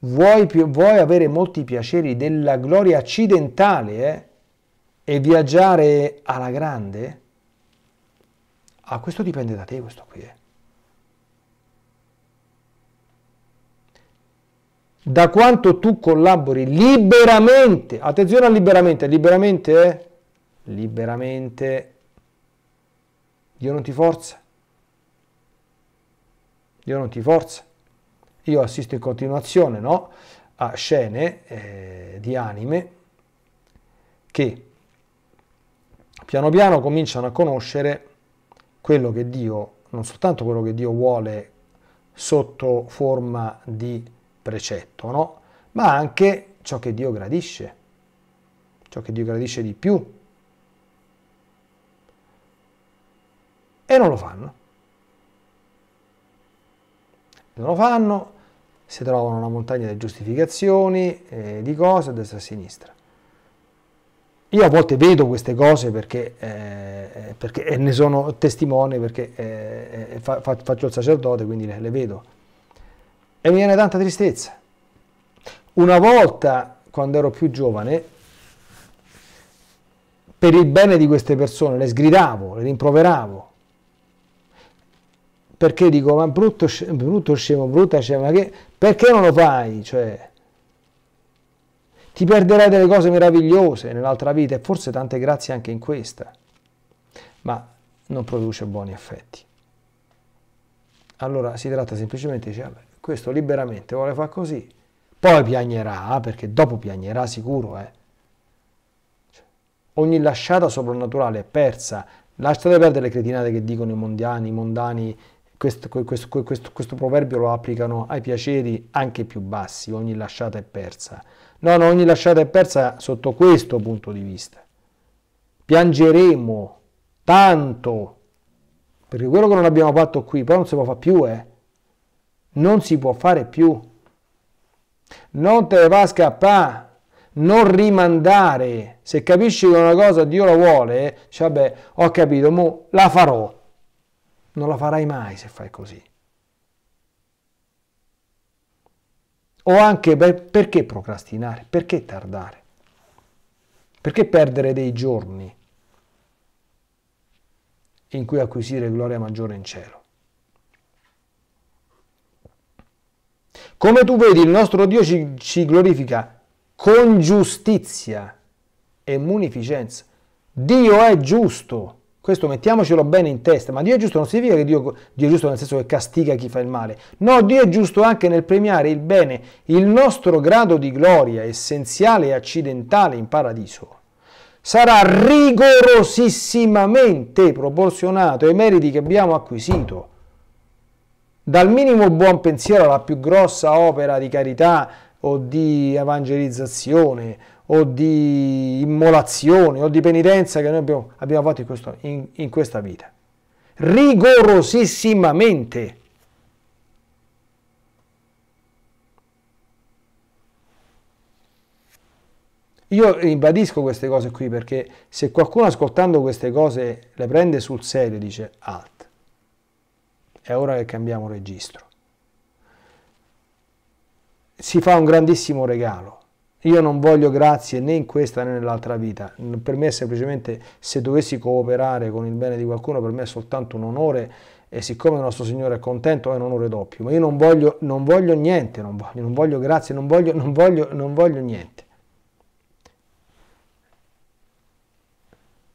Vuoi, vuoi avere molti piaceri della gloria accidentale eh? e viaggiare alla grande? Ah, questo dipende da te, questo qui. Eh. Da quanto tu collabori liberamente, attenzione a liberamente, liberamente Eh? liberamente. Dio non ti forza. Dio non ti forza. Io assisto in continuazione no? a scene eh, di anime che piano piano cominciano a conoscere quello che Dio, non soltanto quello che Dio vuole sotto forma di precetto, no? ma anche ciò che Dio gradisce, ciò che Dio gradisce di più e non lo fanno. Non lo fanno, si trovano una montagna di giustificazioni, eh, di cose a destra e a sinistra. Io a volte vedo queste cose perché, eh, eh perché eh, ne sono testimone, perché eh, eh, fa, fa, faccio il sacerdote, quindi le, le vedo. E mi viene tanta tristezza. Una volta, quando ero più giovane, per il bene di queste persone le sgridavo, le rimproveravo, perché dico ma brutto, brutto scemo, brutta scemo, ma che, perché non lo fai? Cioè, ti perderai delle cose meravigliose nell'altra vita e forse tante grazie anche in questa, ma non produce buoni effetti. Allora si tratta semplicemente di dire, vabbè, questo liberamente vuole fare così, poi piagnerà, perché dopo piagnerà sicuro, eh. Cioè, ogni lasciata soprannaturale è persa, lasciate perdere le cretinate che dicono i mondiani, i mondani, questo, questo, questo, questo, proverbio lo applicano ai piaceri anche più bassi, ogni lasciata è persa. No, no, ogni lasciata è persa sotto questo punto di vista. Piangeremo tanto, perché quello che non abbiamo fatto qui poi non si può fare più, eh. Non si può fare più. Non te ne va a scappare, non rimandare. Se capisci che una cosa Dio la vuole, eh, cioè, vabbè, ho capito, mo la farò non la farai mai se fai così. O anche beh, perché procrastinare? Perché tardare? Perché perdere dei giorni in cui acquisire gloria maggiore in cielo? Come tu vedi, il nostro Dio ci, ci glorifica con giustizia e munificenza. Dio è giusto. Questo mettiamocelo bene in testa, ma Dio è giusto non significa che Dio, Dio, è giusto nel senso che castiga chi fa il male. No, Dio è giusto anche nel premiare il bene, il nostro grado di gloria essenziale e accidentale in paradiso. Sarà rigorosissimamente proporzionato ai meriti che abbiamo acquisito. Dal minimo buon pensiero alla più grossa opera di carità o di evangelizzazione o di immolazione o di penitenza che noi abbiamo, abbiamo fatto in, questo, in, in questa vita. Rigorosissimamente. Io ribadisco queste cose qui perché se qualcuno ascoltando queste cose le prende sul serio dice alt, è ora che cambiamo registro. Si fa un grandissimo regalo io non voglio grazie né in questa né nell'altra vita. Per me è semplicemente se dovessi cooperare con il bene di qualcuno, per me è soltanto un onore e siccome il nostro Signore è contento è un onore doppio. Ma io non voglio, non voglio niente, non voglio, non voglio grazie, non voglio, non voglio, non voglio niente.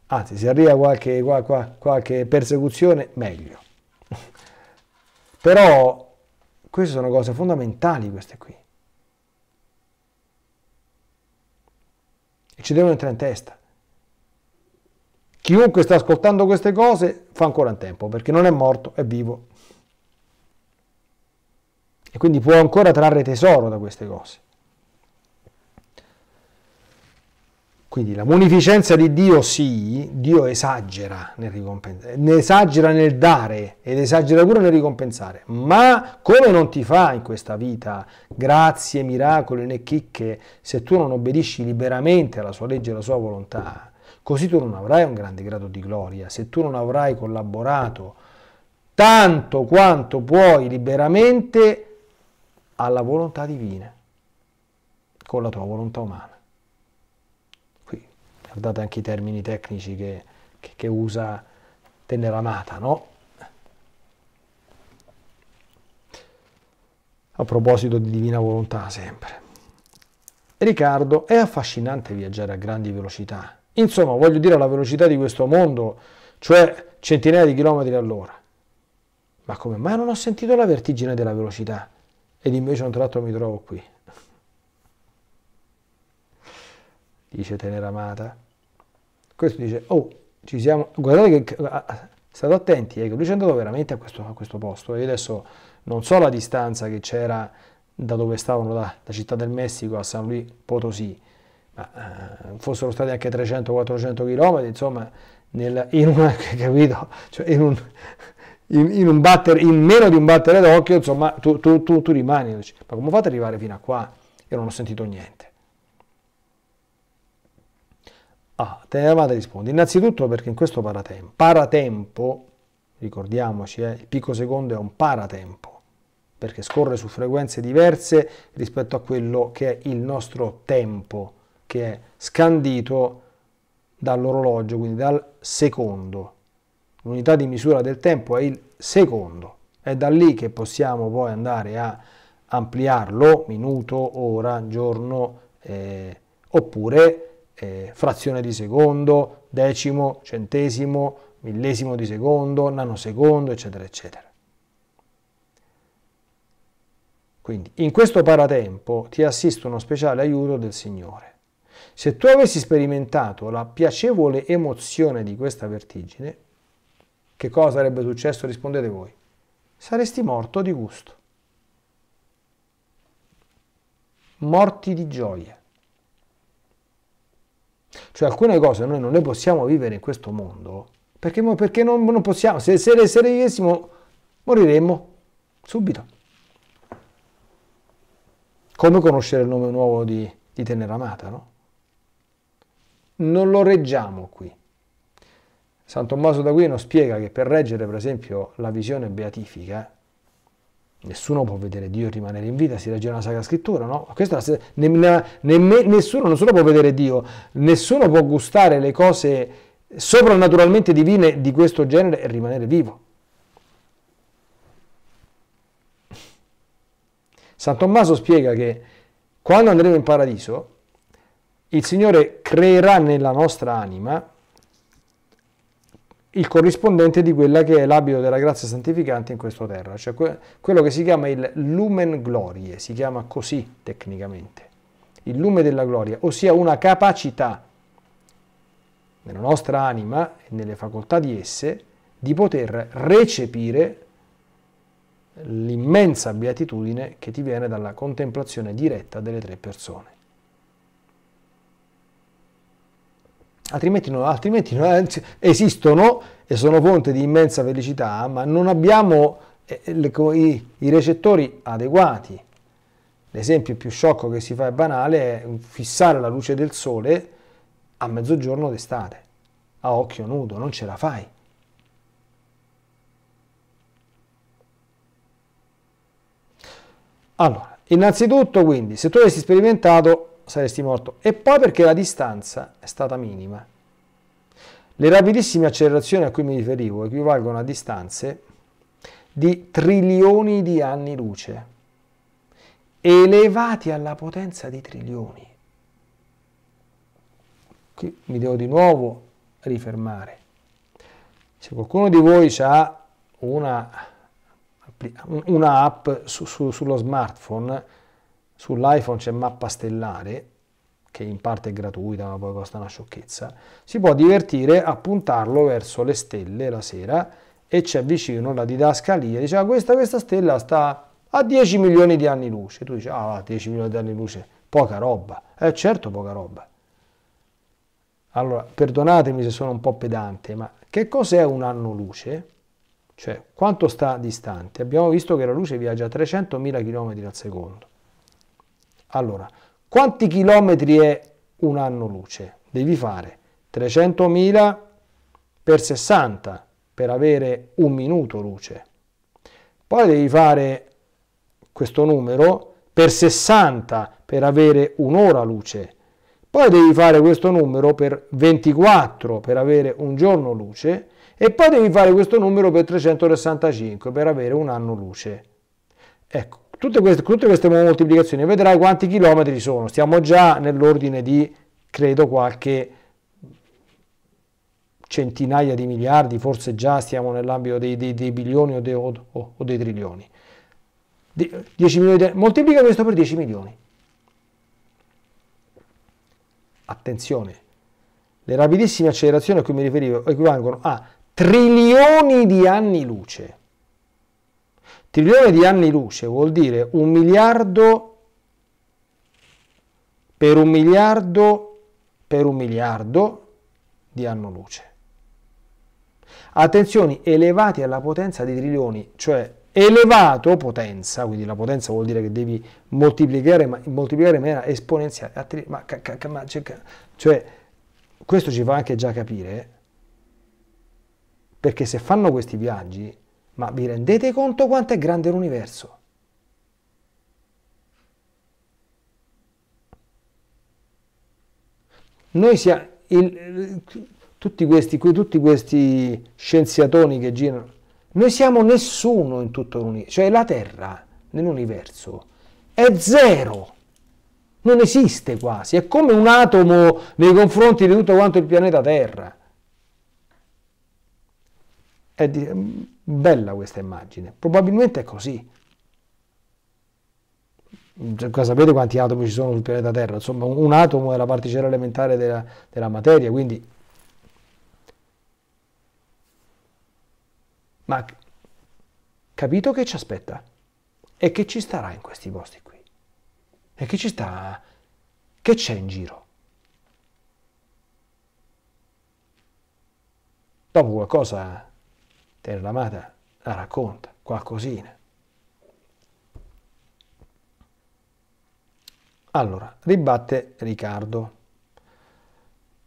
Anzi, se arriva qualche, qualche, qualche persecuzione, meglio. Però queste sono cose fondamentali queste qui. e ci devono entrare in testa. Chiunque sta ascoltando queste cose fa ancora in tempo, perché non è morto, è vivo. E quindi può ancora trarre tesoro da queste cose. Quindi la munificenza di Dio sì, Dio esagera nel ricompensare, ne esagera nel dare ed esagera pure nel ricompensare, ma come non ti fa in questa vita grazie, miracoli né chicche se tu non obbedisci liberamente alla sua legge e alla sua volontà, così tu non avrai un grande grado di gloria, se tu non avrai collaborato tanto quanto puoi liberamente alla volontà divina, con la tua volontà umana guardate anche i termini tecnici che, che, che usa Teneramata, no? A proposito di divina volontà sempre. Riccardo, è affascinante viaggiare a grandi velocità. Insomma, voglio dire alla velocità di questo mondo, cioè centinaia di chilometri all'ora. Ma come mai non ho sentito la vertigine della velocità? Ed invece a un tratto mi trovo qui. Dice Teneramata. Questo dice, oh, ci siamo, guardate che, ah, state attenti, eh, lui ci è andato veramente a questo, a questo posto. Io adesso non so la distanza che c'era da dove stavano, da, da Città del Messico a San Luis Potosí, ma eh, fossero stati anche 300-400 km, insomma, nel, in, una, cioè in, un, in, in, un batter, in meno di un battere d'occhio, insomma, tu, tu, tu, tu rimani, ma come fate ad arrivare fino a qua? Io non ho sentito niente. Ah, te A. Theravada risponde, innanzitutto perché in questo paratempo, paratempo, ricordiamoci, eh, il picco secondo è un paratempo, perché scorre su frequenze diverse rispetto a quello che è il nostro tempo, che è scandito dall'orologio, quindi dal secondo. L'unità di misura del tempo è il secondo. È da lì che possiamo poi andare a ampliarlo, minuto, ora, giorno, eh, oppure eh, frazione di secondo, decimo, centesimo, millesimo di secondo, nanosecondo, eccetera, eccetera. Quindi in questo paratempo ti assiste uno speciale aiuto del Signore. Se tu avessi sperimentato la piacevole emozione di questa vertigine, che cosa sarebbe successo? Rispondete voi. Saresti morto di gusto. Morti di gioia. Cioè alcune cose noi non le possiamo vivere in questo mondo perché, perché non, non, possiamo, se, se, se le vivessimo moriremmo subito. Come conoscere il nome nuovo di, di Tenera Amata, no? Non lo reggiamo qui. San Tommaso d'Aquino spiega che per reggere, per esempio, la visione beatifica, Nessuno può vedere Dio e rimanere in vita, si legge nella Sacra Scrittura, no? Se- ne- ne- ne- nessuno non solo può vedere Dio, nessuno può gustare le cose soprannaturalmente divine di questo genere e rimanere vivo. San Tommaso spiega che quando andremo in paradiso, il Signore creerà nella nostra anima il corrispondente di quella che è l'abito della grazia santificante in questa terra, cioè quello che si chiama il lumen glorie, si chiama così tecnicamente, il lume della gloria, ossia una capacità nella nostra anima e nelle facoltà di esse di poter recepire l'immensa beatitudine che ti viene dalla contemplazione diretta delle tre persone. altrimenti, no, altrimenti no, eh, esistono e sono fonte di immensa felicità, ma non abbiamo eh, eh, le, i, i recettori adeguati. L'esempio più sciocco che si fa e banale è fissare la luce del sole a mezzogiorno d'estate, a occhio nudo, non ce la fai. Allora, innanzitutto quindi, se tu avessi sperimentato saresti morto. E poi perché la distanza è stata minima. Le rapidissime accelerazioni a cui mi riferivo equivalgono a distanze di trilioni di anni luce, elevati alla potenza di trilioni. Qui mi devo di nuovo rifermare. Se qualcuno di voi ha una, una app su, su, sullo smartphone, sull'iPhone c'è mappa stellare, che in parte è gratuita ma poi costa una sciocchezza, si può divertire a puntarlo verso le stelle la sera e c'è vicino la didascalia, dice ah, questa, questa stella sta a 10 milioni di anni luce, tu dici ah 10 milioni di anni luce, poca roba, eh certo poca roba. Allora, perdonatemi se sono un po' pedante, ma che cos'è un anno luce? Cioè, quanto sta distante? Abbiamo visto che la luce viaggia a 300.000 km al secondo. Allora, quanti chilometri è un anno luce? Devi fare 300.000 per 60 per avere un minuto luce. Poi devi fare questo numero per 60 per avere un'ora luce. Poi devi fare questo numero per 24 per avere un giorno luce e poi devi fare questo numero per 365 per avere un anno luce. Ecco, Tutte queste, tutte queste moltiplicazioni vedrai quanti chilometri sono, stiamo già nell'ordine di credo qualche centinaia di miliardi, forse già stiamo nell'ambito dei, dei, dei, bilioni o dei, o, o dei trilioni. De, 10 milioni di, moltiplica questo per 10 milioni. Attenzione, le rapidissime accelerazioni a cui mi riferivo equivalgono a trilioni di anni luce. Trilione di anni luce vuol dire un miliardo per un miliardo per un miliardo di anno luce. Attenzione, elevati alla potenza di trilioni, cioè elevato potenza, quindi la potenza vuol dire che devi moltiplicare, ma moltiplicare in maniera esponenziale, ma, ma, cioè questo ci fa anche già capire, perché se fanno questi viaggi ma vi rendete conto quanto è grande l'universo? Noi siamo, il, tutti, questi, tutti questi scienziatoni che girano, noi siamo nessuno in tutto l'universo, cioè la Terra nell'universo è zero, non esiste quasi, è come un atomo nei confronti di tutto quanto il pianeta Terra. È di, Bella questa immagine, probabilmente è così. Cioè, sapete quanti atomi ci sono sul pianeta Terra? Insomma, un atomo è la particella elementare della, della materia, quindi... Ma capito che ci aspetta e che ci starà in questi posti qui. E che ci sta... che c'è in giro? Dopo qualcosa eh te la amata la racconta qualcosina. Allora, ribatte Riccardo.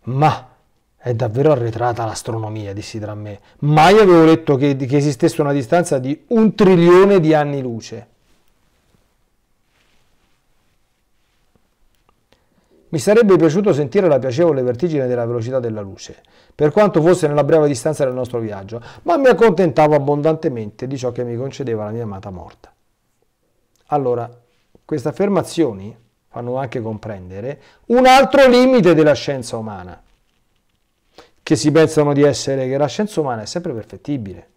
Ma è davvero arretrata l'astronomia, dissi tra me. Mai avevo letto che, che esistesse una distanza di un trilione di anni luce. Mi sarebbe piaciuto sentire la piacevole vertigine della velocità della luce, per quanto fosse nella breve distanza del nostro viaggio, ma mi accontentavo abbondantemente di ciò che mi concedeva la mia amata morta. Allora, queste affermazioni fanno anche comprendere un altro limite della scienza umana, che si pensano di essere che la scienza umana è sempre perfettibile.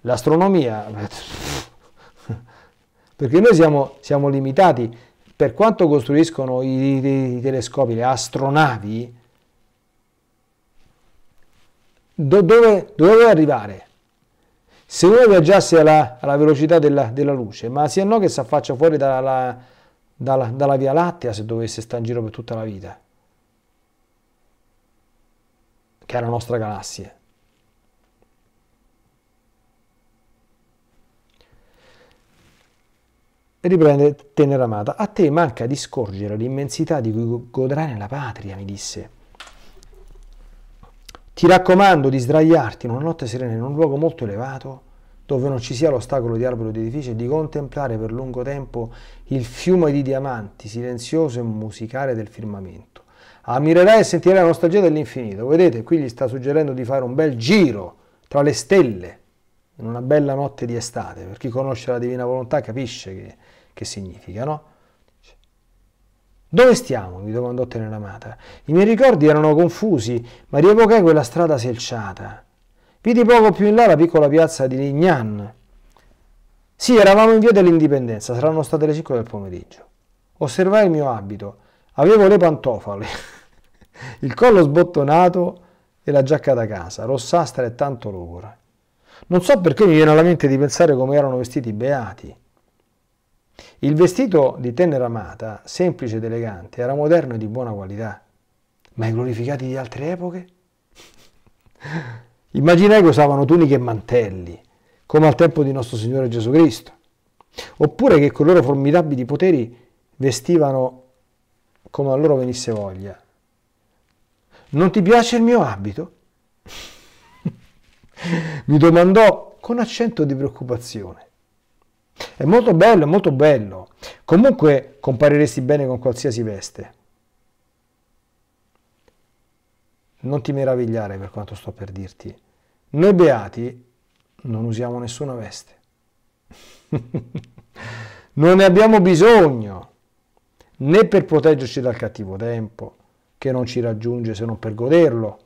L'astronomia, perché noi siamo, siamo limitati per quanto costruiscono i, i, i telescopi, le astronavi, do, dove, dove arrivare? Se uno viaggiasse alla, alla velocità della, della, luce, ma sia no che si affaccia fuori dalla, dalla, dalla Via Lattea se dovesse stare in giro per tutta la vita, che è la nostra galassia. riprende tenera amata. A te manca di scorgere l'immensità di cui godrai nella patria, mi disse. Ti raccomando di sdraiarti in una notte serena in un luogo molto elevato, dove non ci sia l'ostacolo di albero o di edificio, e di contemplare per lungo tempo il fiume di diamanti, silenzioso e musicale del firmamento. Ammirerai e sentirai la nostalgia dell'infinito. Vedete, qui gli sta suggerendo di fare un bel giro tra le stelle, in una bella notte di estate. Per chi conosce la divina volontà capisce che che significa, no? Dove stiamo? mi domandò Teneramata. I miei ricordi erano confusi, ma rievocai quella strada selciata. Vidi poco più in là la piccola piazza di Lignan. Sì, eravamo in via dell'Indipendenza, saranno state le 5 del pomeriggio. Osservai il mio abito. Avevo le pantofole, il collo sbottonato e la giacca da casa, rossastra e tanto logora. Non so perché mi viene alla mente di pensare come erano vestiti beati. Il vestito di tenera amata, semplice ed elegante, era moderno e di buona qualità, ma i glorificati di altre epoche? Immaginai che usavano tuniche e mantelli, come al tempo di nostro Signore Gesù Cristo, oppure che con i loro formidabili poteri vestivano come a loro venisse voglia. Non ti piace il mio abito? Mi domandò con accento di preoccupazione. È molto bello, è molto bello. Comunque compariresti bene con qualsiasi veste. Non ti meravigliare per quanto sto per dirti. Noi beati non usiamo nessuna veste. non ne abbiamo bisogno, né per proteggerci dal cattivo tempo, che non ci raggiunge se non per goderlo,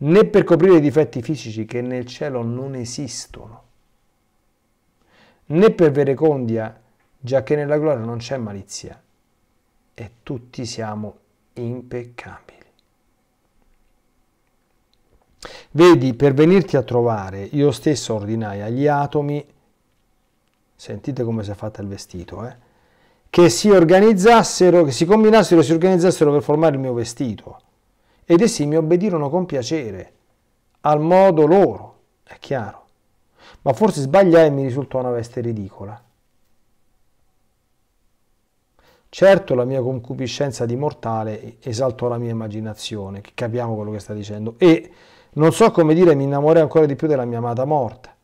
né per coprire i difetti fisici che nel cielo non esistono né per verecondia, già che nella gloria non c'è malizia. E tutti siamo impeccabili. Vedi, per venirti a trovare, io stesso ordinai agli atomi, sentite come si è fatta il vestito, eh? che si organizzassero, che si combinassero e si organizzassero per formare il mio vestito. Ed essi mi obbedirono con piacere, al modo loro, è chiaro ma forse sbagliai e mi risultò una veste ridicola. Certo la mia concupiscenza di mortale esaltò la mia immaginazione, che capiamo quello che sta dicendo, e non so come dire mi innamorai ancora di più della mia amata morta.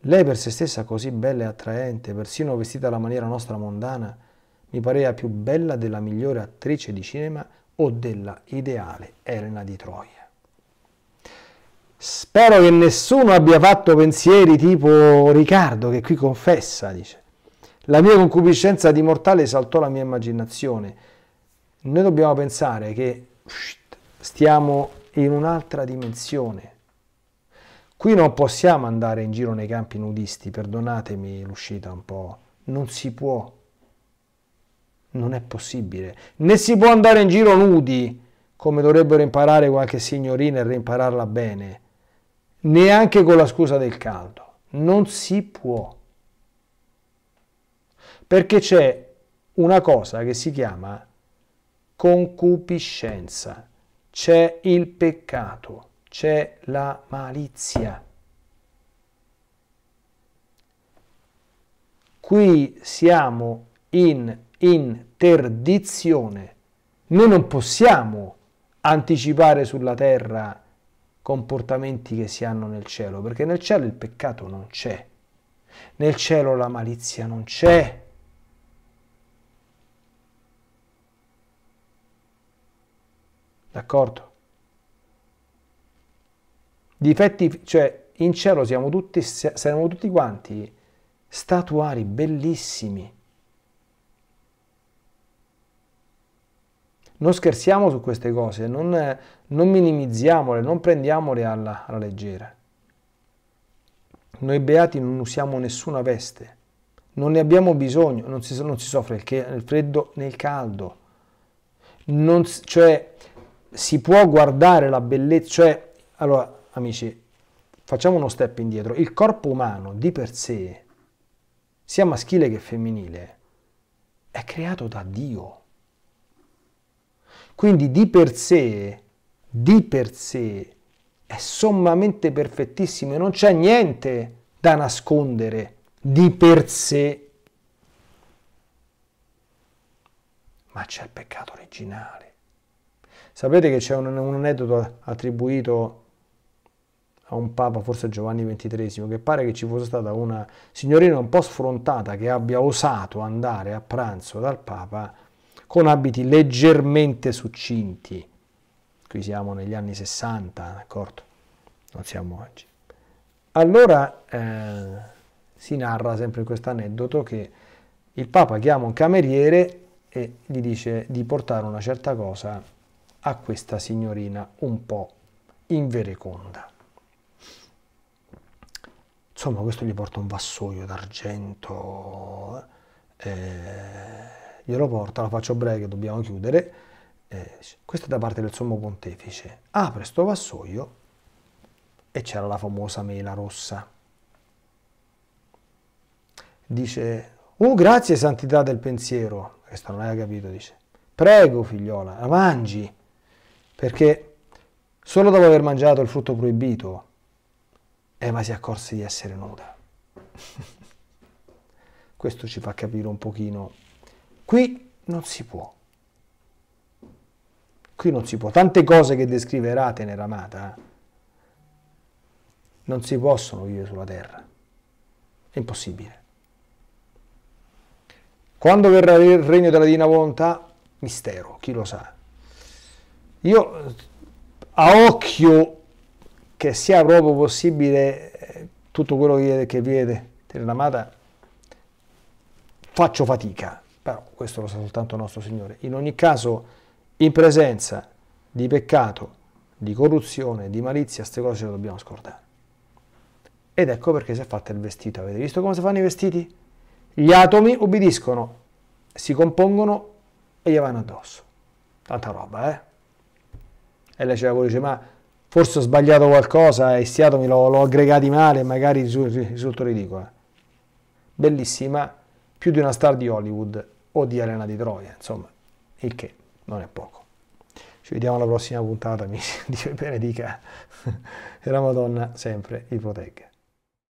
Lei per se stessa così bella e attraente, persino vestita alla maniera nostra mondana, mi pareva più bella della migliore attrice di cinema o della ideale Elena di Troia. Spero che nessuno abbia fatto pensieri tipo Riccardo che qui confessa, dice. La mia concupiscenza di mortale saltò la mia immaginazione. Noi dobbiamo pensare che stiamo in un'altra dimensione. Qui non possiamo andare in giro nei campi nudisti, perdonatemi l'uscita un po', non si può, non è possibile, né si può andare in giro nudi come dovrebbero imparare qualche signorina e reimpararla bene neanche con la scusa del caldo. Non si può. Perché c'è una cosa che si chiama concupiscenza, c'è il peccato, c'è la malizia. Qui siamo in interdizione. Noi non possiamo anticipare sulla terra comportamenti che si hanno nel cielo, perché nel cielo il peccato non c'è, nel cielo la malizia non c'è. D'accordo? Difetti, cioè in cielo siamo tutti, siamo tutti quanti statuari bellissimi non scherziamo su queste cose, non, non minimizziamole, non prendiamole alla, alla leggera. Noi beati non usiamo nessuna veste, non ne abbiamo bisogno, non si, non si soffre il, freddo né il caldo. Non, cioè, si può guardare la bellezza, cioè, allora, amici, facciamo uno step indietro. Il corpo umano di per sé, sia maschile che femminile, è creato da Dio. Quindi di per sé, di per sé, è sommamente perfettissimo e non c'è niente da nascondere di per sé. Ma c'è il peccato originale. Sapete che c'è un, un aneddoto attribuito a un papa, forse Giovanni XXIII, che pare che ci fosse stata una signorina un po' sfrontata che abbia osato andare a pranzo dal papa con abiti leggermente succinti. Qui siamo negli anni 60, d'accordo? Non siamo oggi. Allora eh, si narra sempre questo aneddoto che il Papa chiama un cameriere e gli dice di portare una certa cosa a questa signorina un po' invereconda. Insomma, questo gli porta un vassoio d'argento. Eh, glielo porta, la faccio breve, dobbiamo chiudere. Eh, questo è da parte del sommo pontefice. Apre sto vassoio e c'era la famosa mela rossa. Dice, oh grazie santità del pensiero, questo non l'hai capito, dice, prego figliola, la mangi, perché solo dopo aver mangiato il frutto proibito, Eva si accorse di essere nuda. questo ci fa capire un pochino Qui non si può. Qui non si può. Tante cose che descriverà Tenera Amata eh, non si possono vivere sulla terra. È impossibile. Quando verrà il regno della divina volontà? Mistero, chi lo sa. Io a occhio che sia proprio possibile eh, tutto quello che, che tenera Amata faccio fatica però questo lo sa soltanto il nostro Signore. In ogni caso, in presenza di peccato, di corruzione, di malizia, queste cose le dobbiamo scordare. Ed ecco perché si è fatta il vestito. Avete visto come si fanno i vestiti? Gli atomi ubbidiscono, si compongono e gli vanno addosso. Tanta roba, eh? E lei c'era quello dice, ma forse ho sbagliato qualcosa e questi atomi l'ho aggregati male, magari risulto ridicolo. Eh? Bellissima, più di una star di Hollywood, o di Arena di Troia, insomma, il che non è poco. Ci vediamo alla prossima puntata, amici. Dio benedica e la Madonna sempre vi protegga.